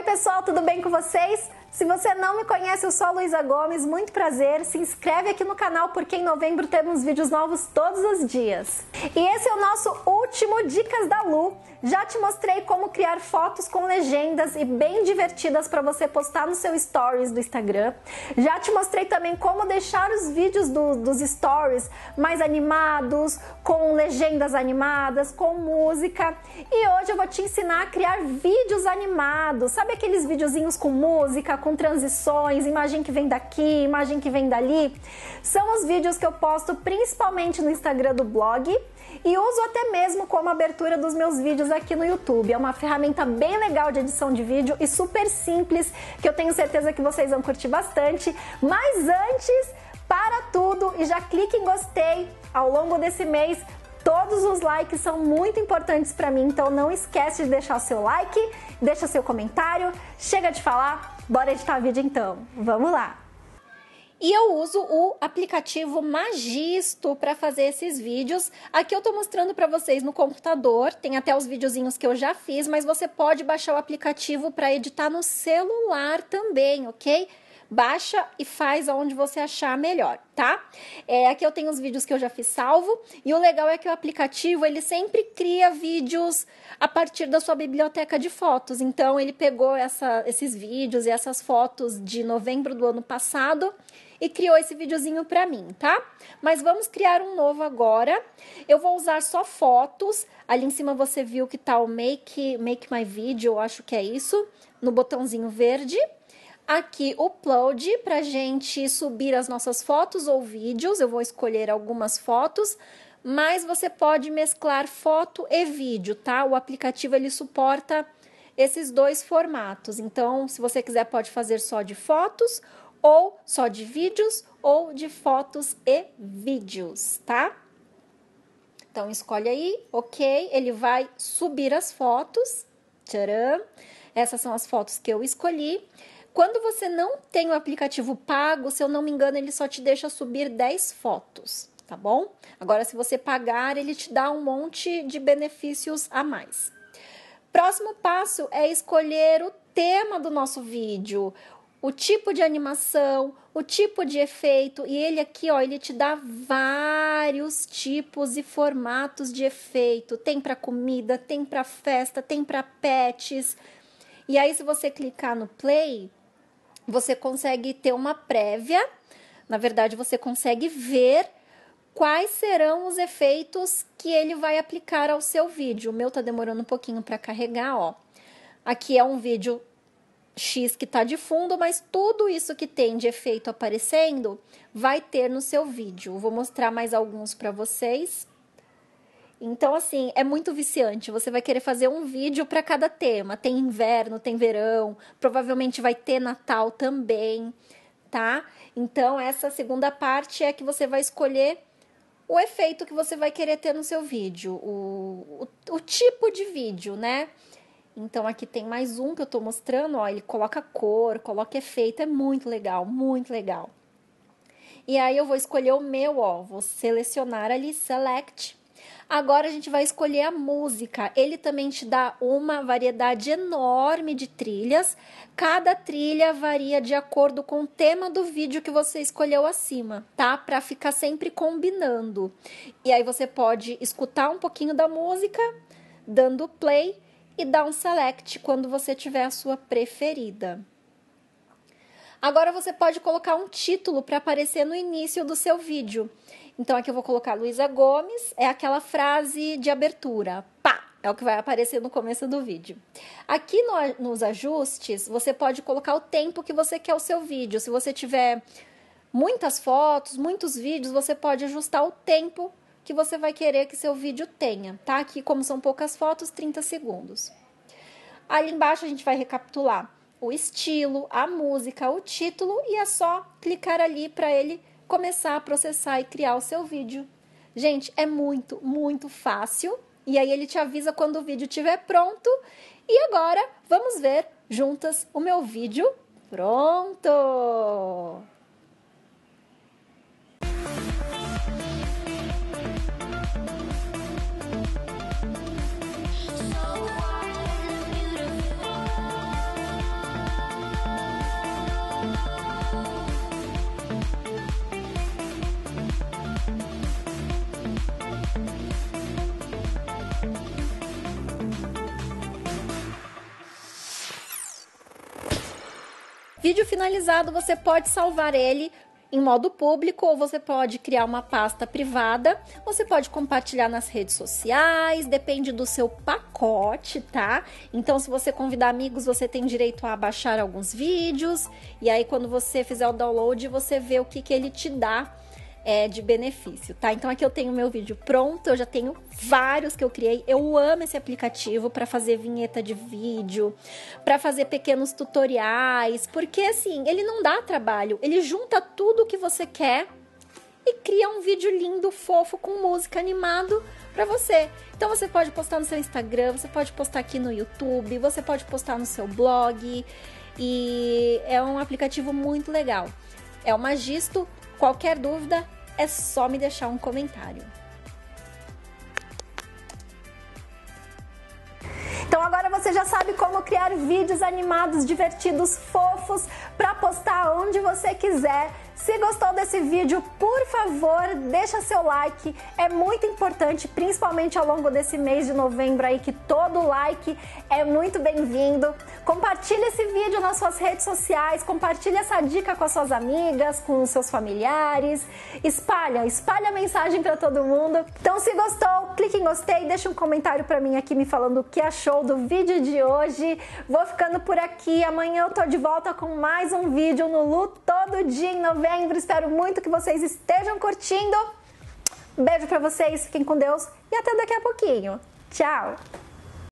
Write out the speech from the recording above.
Oi, pessoal, tudo bem com vocês? Se você não me conhece, eu sou a Luísa Gomes, muito prazer. Se inscreve aqui no canal porque em novembro temos vídeos novos todos os dias. E esse é o nosso último Dicas da Lu. Já te mostrei como criar fotos com legendas e bem divertidas para você postar no seu stories do Instagram. Já te mostrei também como deixar os vídeos do, dos stories mais animados, com legendas animadas, com música. E hoje eu vou te ensinar a criar vídeos animados. Sabe aqueles videozinhos com música, com transições, imagem que vem daqui, imagem que vem dali. São os vídeos que eu posto principalmente no Instagram do blog e uso até mesmo como abertura dos meus vídeos aqui no YouTube. É uma ferramenta bem legal de edição de vídeo e super simples que eu tenho certeza que vocês vão curtir bastante. Mas antes, para tudo e já clique em gostei ao longo desse mês Todos os likes são muito importantes para mim, então não esquece de deixar o seu like, deixa seu comentário. Chega de falar, bora editar vídeo então. Vamos lá. E eu uso o aplicativo Magisto para fazer esses vídeos. Aqui eu estou mostrando para vocês no computador, tem até os videozinhos que eu já fiz, mas você pode baixar o aplicativo para editar no celular também, OK? baixa e faz aonde você achar melhor, tá? É, aqui eu tenho os vídeos que eu já fiz salvo e o legal é que o aplicativo ele sempre cria vídeos a partir da sua biblioteca de fotos. Então ele pegou essa, esses vídeos e essas fotos de novembro do ano passado e criou esse videozinho para mim, tá? Mas vamos criar um novo agora. Eu vou usar só fotos. Ali em cima você viu que tá o make, make my video, eu acho que é isso, no botãozinho verde aqui o upload para gente subir as nossas fotos ou vídeos. Eu vou escolher algumas fotos, mas você pode mesclar foto e vídeo, tá? O aplicativo ele suporta esses dois formatos. Então, se você quiser, pode fazer só de fotos ou só de vídeos ou de fotos e vídeos, tá? Então escolhe aí, ok? Ele vai subir as fotos. Tcharam! Essas são as fotos que eu escolhi. Quando você não tem o aplicativo pago, se eu não me engano, ele só te deixa subir 10 fotos, tá bom? Agora, se você pagar, ele te dá um monte de benefícios a mais. Próximo passo é escolher o tema do nosso vídeo, o tipo de animação, o tipo de efeito, e ele aqui, ó, ele te dá vários tipos e formatos de efeito. Tem para comida, tem para festa, tem para pets. E aí se você clicar no play, você consegue ter uma prévia, na verdade, você consegue ver quais serão os efeitos que ele vai aplicar ao seu vídeo. O meu tá demorando um pouquinho para carregar, ó. Aqui é um vídeo X que tá de fundo, mas tudo isso que tem de efeito aparecendo vai ter no seu vídeo. Vou mostrar mais alguns para vocês. Então, assim, é muito viciante. Você vai querer fazer um vídeo para cada tema. Tem inverno, tem verão, provavelmente vai ter Natal também, tá? Então, essa segunda parte é que você vai escolher o efeito que você vai querer ter no seu vídeo, o, o, o tipo de vídeo, né? Então, aqui tem mais um que eu tô mostrando, ó. Ele coloca cor, coloca efeito, é muito legal, muito legal. E aí, eu vou escolher o meu, ó. Vou selecionar ali, select Agora a gente vai escolher a música. Ele também te dá uma variedade enorme de trilhas. Cada trilha varia de acordo com o tema do vídeo que você escolheu acima, tá? Para ficar sempre combinando. E aí você pode escutar um pouquinho da música, dando play e dar um select quando você tiver a sua preferida. Agora você pode colocar um título para aparecer no início do seu vídeo. Então aqui eu vou colocar Luísa Gomes, é aquela frase de abertura. Pá! É o que vai aparecer no começo do vídeo. Aqui no, nos ajustes, você pode colocar o tempo que você quer o seu vídeo. Se você tiver muitas fotos, muitos vídeos, você pode ajustar o tempo que você vai querer que seu vídeo tenha, tá? Aqui, como são poucas fotos, 30 segundos. Ali embaixo a gente vai recapitular o estilo, a música, o título e é só clicar ali para ele começar a processar e criar o seu vídeo. Gente, é muito, muito fácil. E aí ele te avisa quando o vídeo estiver pronto. E agora vamos ver juntas o meu vídeo pronto. Vídeo finalizado, você pode salvar ele em modo público ou você pode criar uma pasta privada. Você pode compartilhar nas redes sociais, depende do seu pacote, tá? Então, se você convidar amigos, você tem direito a baixar alguns vídeos e aí quando você fizer o download, você vê o que que ele te dá é, de benefício, tá? Então aqui eu tenho meu vídeo pronto, eu já tenho vários que eu criei. Eu amo esse aplicativo para fazer vinheta de vídeo, para fazer pequenos tutoriais, porque assim, ele não dá trabalho, ele junta tudo o que você quer e cria um vídeo lindo, fofo, com música animado para você. Então você pode postar no seu Instagram, você pode postar aqui no YouTube, você pode postar no seu blog e é um aplicativo muito legal. É o Magisto, Qualquer dúvida é só me deixar um comentário. Então agora você já sabe como criar vídeos animados divertidos, fofos para postar onde você quiser se gostou desse vídeo, por favor, deixa seu like. É muito importante, principalmente ao longo desse mês de novembro aí, que todo like é muito bem-vindo. Compartilhe esse vídeo nas suas redes sociais, compartilhe essa dica com as suas amigas, com os seus familiares. Espalha, espalha a mensagem para todo mundo. Então, se gostou, clique em gostei, deixa um comentário para mim aqui me falando o que achou do vídeo de hoje. Vou ficando por aqui. Amanhã eu tô de volta com mais um vídeo no Lu todo dia em novembro novembro. Espero muito que vocês estejam curtindo. Beijo para vocês, fiquem com Deus e até daqui a pouquinho. Tchau!